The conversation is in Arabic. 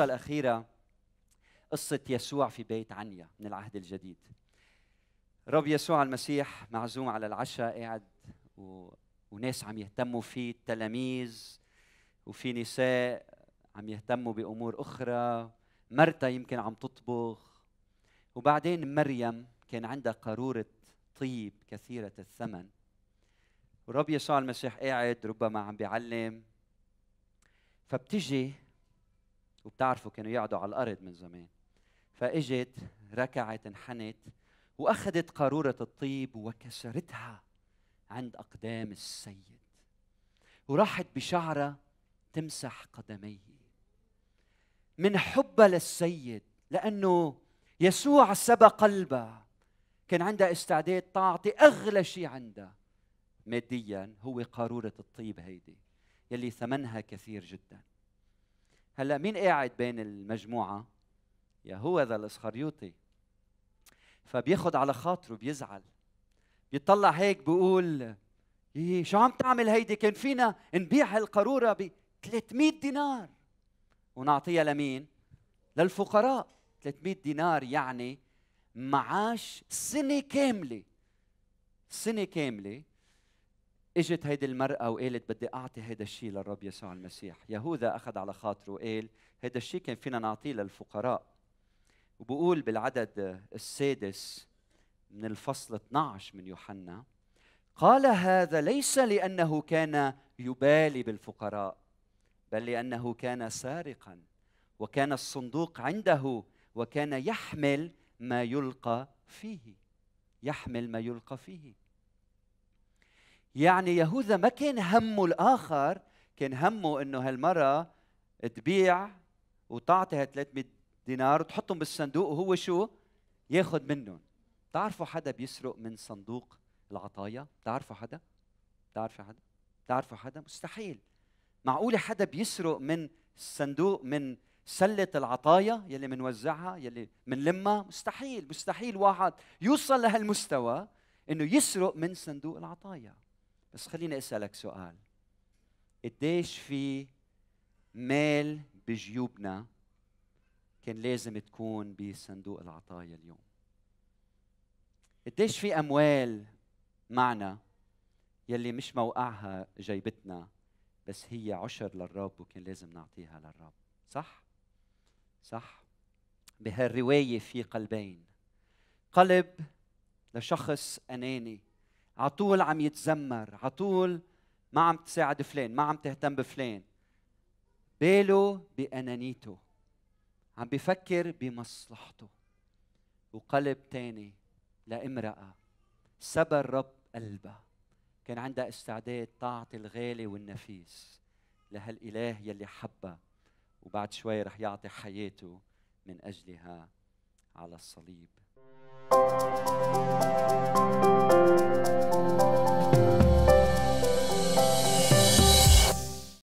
القصة الأخيرة قصة يسوع في بيت عنيا من العهد الجديد رب يسوع المسيح معزوم على العشاء قاعد و... وناس عم يهتموا فيه التلاميذ وفي نساء عم يهتموا بأمور أخرى مرتا يمكن عم تطبخ وبعدين مريم كان عندها قارورة طيب كثيرة الثمن ورب يسوع المسيح قاعد ربما عم بيعلم فبتجي وبتعرفوا كانوا يقعدوا على الارض من زمان فاجت ركعت انحنت واخذت قاروره الطيب وكسرتها عند اقدام السيد وراحت بشعره تمسح قدميه من حبها للسيد لانه يسوع سبى قلبها كان عندها استعداد تعطي اغلى شيء عندها ماديا هو قاروره الطيب هيدي يلي ثمنها كثير جدا هلا مين قاعد بين المجموعه يا هو ذا الاسخريوطي فبياخد على خاطره بيزعل بيطلع هيك بيقول إيه شو عم تعمل هيدي كان فينا نبيع هالقاروره ب 300 دينار ونعطيها لمين للفقراء 300 دينار يعني معاش سنه كامله سنه كامله اجت هيدي المرأة وقالت بدي أعطي هيدا الشيء للرب يسوع المسيح يهوذا أخذ على خاطره وقال هيدا الشيء كان فينا نعطيه للفقراء وبقول بالعدد السادس من الفصل 12 من يوحنا قال هذا ليس لأنه كان يبالي بالفقراء بل لأنه كان سارقا وكان الصندوق عنده وكان يحمل ما يلقى فيه يحمل ما يلقى فيه يعني يهوذا ما كان همه الاخر كان همه انه هالمره تبيع وتعطي هال 300 دينار وتحطهم بالصندوق وهو شو ياخذ منهم بتعرفوا حدا بيسرق من صندوق العطايا بتعرفوا حدا بتعرفوا حدا بتعرفوا حدا مستحيل معقوله حدا بيسرق من الصندوق من سلة العطايا يلي منوزعها يلي منلمها مستحيل مستحيل واحد يوصل لهالمستوى انه يسرق من صندوق العطايا بس خليني اسالك سؤال قديش في مال بجيوبنا كان لازم تكون بصندوق العطايا اليوم قديش في اموال معنا يلي مش موقعها جيبتنا بس هي عشر للرب وكان لازم نعطيها للرب صح صح بهالروايه في قلبين قلب لشخص اناني عطول عم يتذمر عطول ما عم تساعد فلان ما عم تهتم بفلان باله بأنانيته عم بفكر بمصلحته وقلب تاني لامرأة سبى الرب قلبها كان عندها استعداد تعطي الغالي والنفيس لهالإله يلي حبها وبعد شوي رح يعطي حياته من أجلها على الصليب thank you